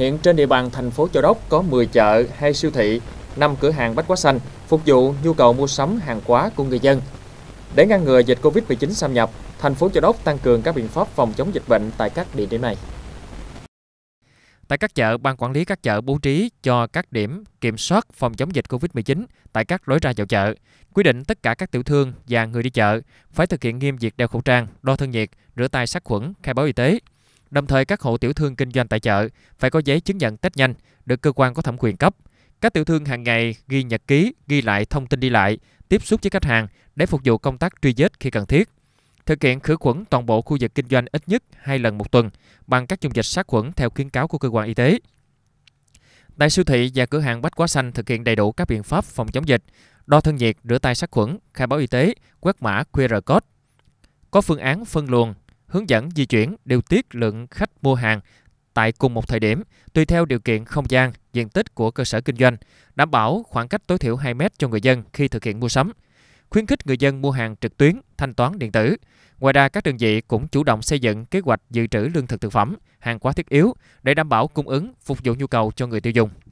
Hiện trên địa bàn thành phố Châu Đốc có 10 chợ, 2 siêu thị, 5 cửa hàng bách hóa xanh phục vụ nhu cầu mua sắm hàng hóa của người dân. Để ngăn ngừa dịch Covid-19 xâm nhập, thành phố Châu Đốc tăng cường các biện pháp phòng chống dịch bệnh tại các địa điểm này. Tại các chợ, ban quản lý các chợ bố trí cho các điểm kiểm soát phòng chống dịch COVID-19 tại các lối ra vào chợ, quy định tất cả các tiểu thương và người đi chợ phải thực hiện nghiêm việc đeo khẩu trang, đo thân nhiệt, rửa tay sát khuẩn, khai báo y tế. Đồng thời các hộ tiểu thương kinh doanh tại chợ phải có giấy chứng nhận test nhanh được cơ quan có thẩm quyền cấp. Các tiểu thương hàng ngày ghi nhật ký, ghi lại thông tin đi lại, tiếp xúc với khách hàng để phục vụ công tác truy vết khi cần thiết. Thực hiện khử khuẩn toàn bộ khu vực kinh doanh ít nhất 2 lần một tuần bằng các dung dịch sát khuẩn theo khuyến cáo của cơ quan y tế. Tại siêu thị và cửa hàng bách quá xanh thực hiện đầy đủ các biện pháp phòng chống dịch, đo thân nhiệt, rửa tay sát khuẩn, khai báo y tế, quét mã QR code. Có phương án phân luồng, hướng dẫn di chuyển điều tiết lượng khách mua hàng tại cùng một thời điểm, tùy theo điều kiện không gian, diện tích của cơ sở kinh doanh, đảm bảo khoảng cách tối thiểu 2 mét cho người dân khi thực hiện mua sắm. Khuyến khích người dân mua hàng trực tuyến, thanh toán điện tử. Ngoài ra, các đơn vị cũng chủ động xây dựng kế hoạch dự trữ lương thực thực phẩm, hàng hóa thiết yếu để đảm bảo cung ứng, phục vụ nhu cầu cho người tiêu dùng.